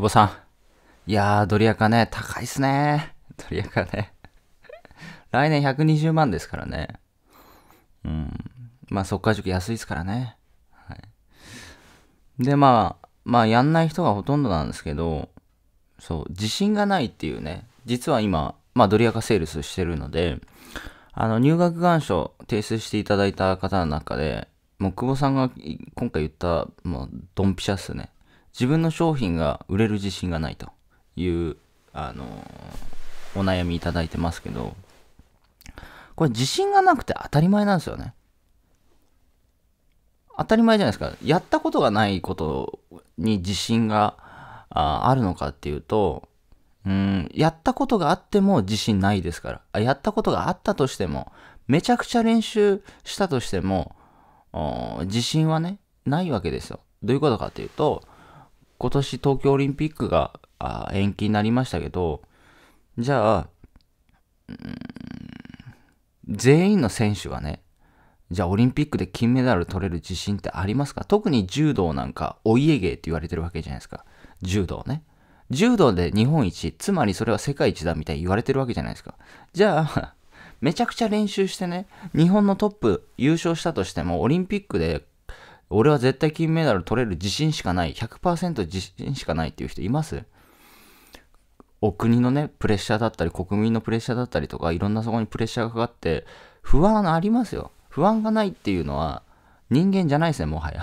久保さん。いやー、ドリアカね、高いっすね。ドリアカね。来年120万ですからね。うん。まあ、そっか塾安いですからね。はい。で、まあ、まあ、やんない人がほとんどなんですけど、そう、自信がないっていうね、実は今、まあ、ドリアカセールスしてるので、あの、入学願書提出していただいた方の中で、もう、久保さんが今回言った、もう、ドンピシャっすね。自分の商品が売れる自信がないという、あのお悩みいただいてますけど、これ自信がなくて当たり前なんですよね。当たり前じゃないですか。やったことがないことに自信があるのかっていうと、うん、やったことがあっても自信ないですからあ。やったことがあったとしても、めちゃくちゃ練習したとしても、自信はね、ないわけですよ。どういうことかっていうと、今年東京オリンピックが延期になりましたけど、じゃあ、全員の選手がね、じゃあオリンピックで金メダル取れる自信ってありますか特に柔道なんかお家芸って言われてるわけじゃないですか。柔道ね。柔道で日本一、つまりそれは世界一だみたいに言われてるわけじゃないですか。じゃあ、めちゃくちゃ練習してね、日本のトップ優勝したとしても、オリンピックで俺は絶対金メダル取れる自信しかない、100%自信しかないっていう人いますお国のね、プレッシャーだったり、国民のプレッシャーだったりとか、いろんなそこにプレッシャーがかかって、不安ありますよ。不安がないっていうのは、人間じゃないですね、もはや。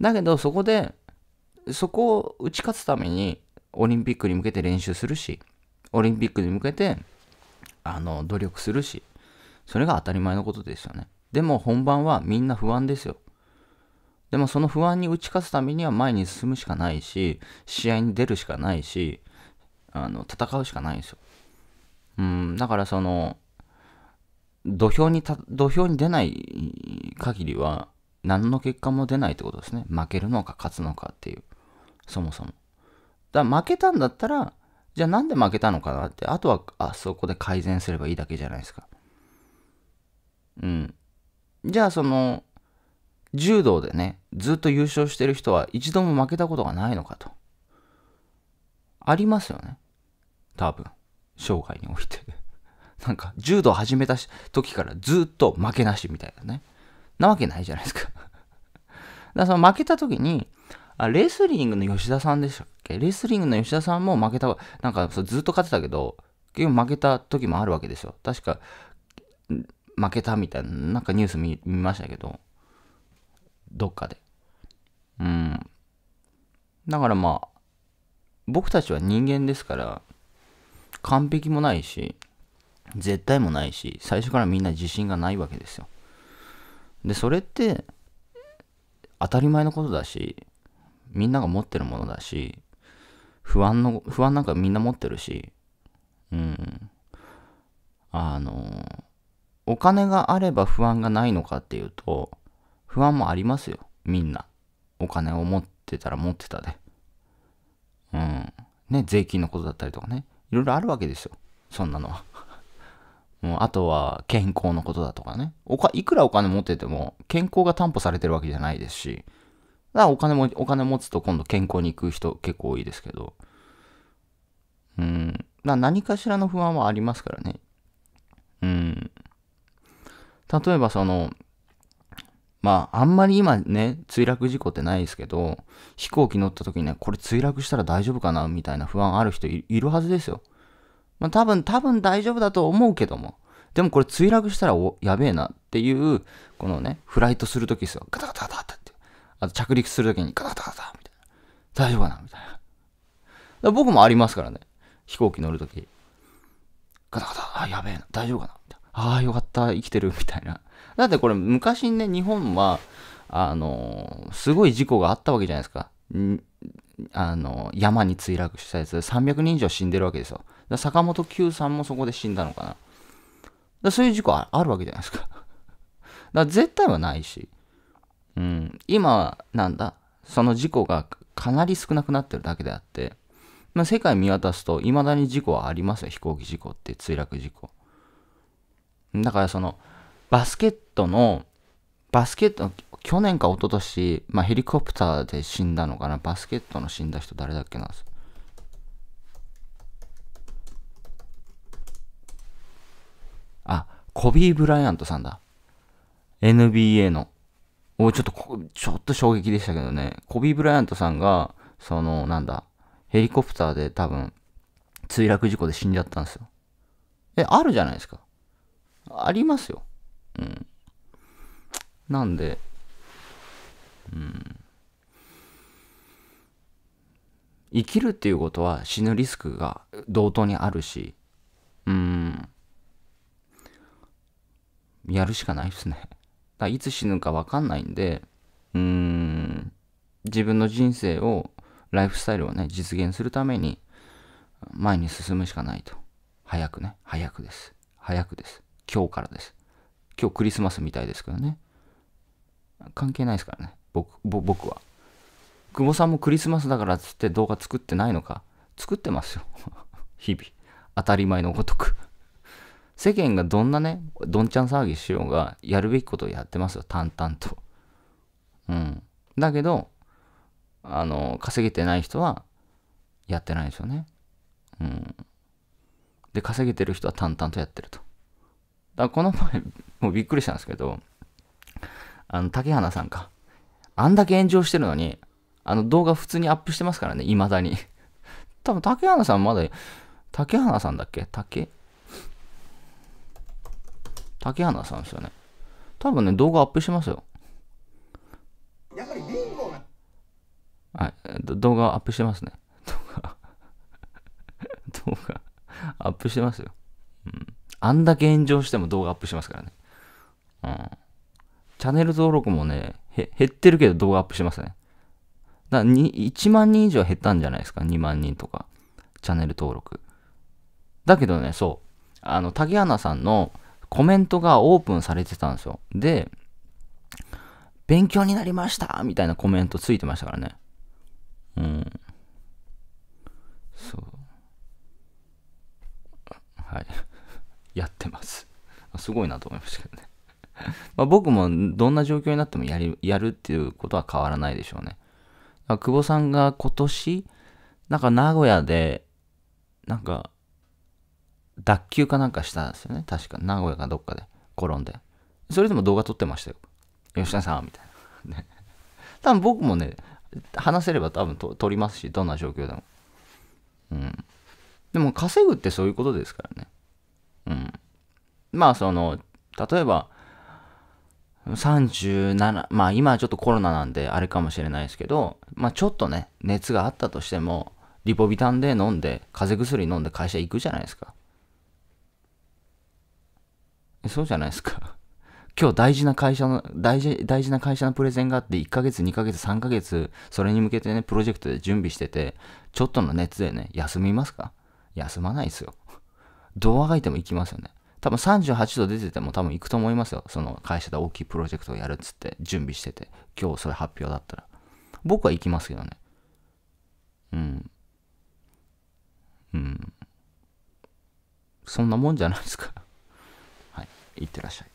だけど、そこで、そこを打ち勝つために、オリンピックに向けて練習するし、オリンピックに向けて、あの、努力するし、それが当たり前のことですよね。でも、本番はみんな不安ですよ。でもその不安に打ち勝つためには前に進むしかないし、試合に出るしかないし、あの、戦うしかないんですよ。うん、だからその、土俵にた、土俵に出ない限りは、何の結果も出ないってことですね。負けるのか勝つのかっていう。そもそも。だから負けたんだったら、じゃあなんで負けたのかなって、あとは、あそこで改善すればいいだけじゃないですか。うん。じゃあその、柔道でね、ずっと優勝してる人は一度も負けたことがないのかと。ありますよね。多分。生涯において なんか、柔道始めた時からずっと負けなしみたいなね。なわけないじゃないですか だからその負けた時に、あレスリングの吉田さんでしたっけレスリングの吉田さんも負けた、なんかずっと勝ってたけど、結局負けた時もあるわけですよ。確か、負けたみたいな、なんかニュース見ましたけど、どっかで。うん。だからまあ、僕たちは人間ですから、完璧もないし、絶対もないし、最初からみんな自信がないわけですよ。で、それって、当たり前のことだし、みんなが持ってるものだし、不安の、不安なんかみんな持ってるし、うん。あの、お金があれば不安がないのかっていうと、不安もありますよ。みんな。お金を持ってたら持ってたで。うん。ね、税金のことだったりとかね。いろいろあるわけですよ。そんなのは。もうあとは健康のことだとかねおか。いくらお金持ってても健康が担保されてるわけじゃないですし、だからお金も、お金持つと今度健康に行く人結構多いですけど、うん、だ何かしらの不安はありますからね。うん。例えばその、まあ、あんまり今ね、墜落事故ってないですけど、飛行機乗った時にね、これ墜落したら大丈夫かなみたいな不安ある人いるはずですよ。まあ、多分、多分大丈夫だと思うけども、でもこれ墜落したらおやべえなっていう、このね、フライトするときですよ。ガタガタガタって。あと着陸するときにガタガタガタみたいな。大丈夫かなみたいな。僕もありますからね。飛行機乗るとき。ガタガタ、あ、やべえな。大丈夫かなみたいな。ああ、よかった、生きてる、みたいな。だってこれ、昔ね、日本は、あのすごい事故があったわけじゃないですか。あの山に墜落したやつ、300人以上死んでるわけですよ。坂本九さんもそこで死んだのかな。だそういう事故あるわけじゃないですか。だから絶対はないし。うん、今、なんだ、その事故がかなり少なくなってるだけであって、まあ、世界見渡すと、未だに事故はありますよ。飛行機事故って、墜落事故。だからその、バスケットの、バスケット、去年か一昨年、まあ、ヘリコプターで死んだのかな。バスケットの死んだ人誰だっけな。あ、コビー・ブライアントさんだ。NBA の。おちょっとこ、ちょっと衝撃でしたけどね。コビー・ブライアントさんが、その、なんだ、ヘリコプターで多分、墜落事故で死んじゃったんですよ。え、あるじゃないですか。ありますよ。うん。なんで、うん。生きるっていうことは死ぬリスクが同等にあるし、うん。やるしかないですね。だいつ死ぬかわかんないんで、うん。自分の人生を、ライフスタイルをね、実現するために、前に進むしかないと。早くね。早くです。早くです。今日からです。今日クリスマスみたいですけどね。関係ないですからね、僕僕は。久保さんもクリスマスだからっつって動画作ってないのか。作ってますよ。日々。当たり前のごとく世間がどんなね、どんちゃん騒ぎしようが、やるべきことをやってますよ、淡々と。うん。だけど、あの、稼げてない人は、やってないですよね。うん。で、稼げてる人は淡々とやってると。だこの前、もうびっくりしたんですけど、あの、竹花さんか。あんだけ炎上してるのに、あの動画普通にアップしてますからね、未だに。多分竹花さんまだ、竹花さんだっけ竹竹花さんですよね。多分ね、動画アップしてますよ。やっぱりビンゴが。はい、動画アップしてますね。動画動画アップしてますよ。うん。あんだけ炎上しても動画アップしますからね。うん。チャンネル登録もね、減ってるけど動画アップしますね。だに、1万人以上減ったんじゃないですか。2万人とか。チャンネル登録。だけどね、そう。あの、竹花さんのコメントがオープンされてたんですよ。で、勉強になりましたみたいなコメントついてましたからね。うん。やってます。すごいなと思いましたけどね。ま僕もどんな状況になってもやりやるっていうことは変わらないでしょうね。久保さんが今年、なんか名古屋で、なんか、脱臼かなんかしたんですよね。確か、名古屋かどっかで転んで。それでも動画撮ってましたよ。吉田さんみたいな。ね。多分僕もね、話せれば多分撮りますし、どんな状況でも。うん。でも稼ぐってそういうことですからね。まあその、例えば、37、まあ今ちょっとコロナなんであれかもしれないですけど、まあちょっとね、熱があったとしても、リポビタンで飲んで、風邪薬飲んで会社行くじゃないですか。そうじゃないですか。今日大事な会社の、大事、大事な会社のプレゼンがあって、1ヶ月、2ヶ月、3ヶ月、それに向けてね、プロジェクトで準備してて、ちょっとの熱でね、休みますか休まないですよ。ドアが開いても行きますよね。多分38度出てても多分行くと思いますよ。その会社で大きいプロジェクトをやるっつって準備してて。今日それ発表だったら。僕は行きますけどね。うん。うん。そんなもんじゃないですか。はい。行ってらっしゃい。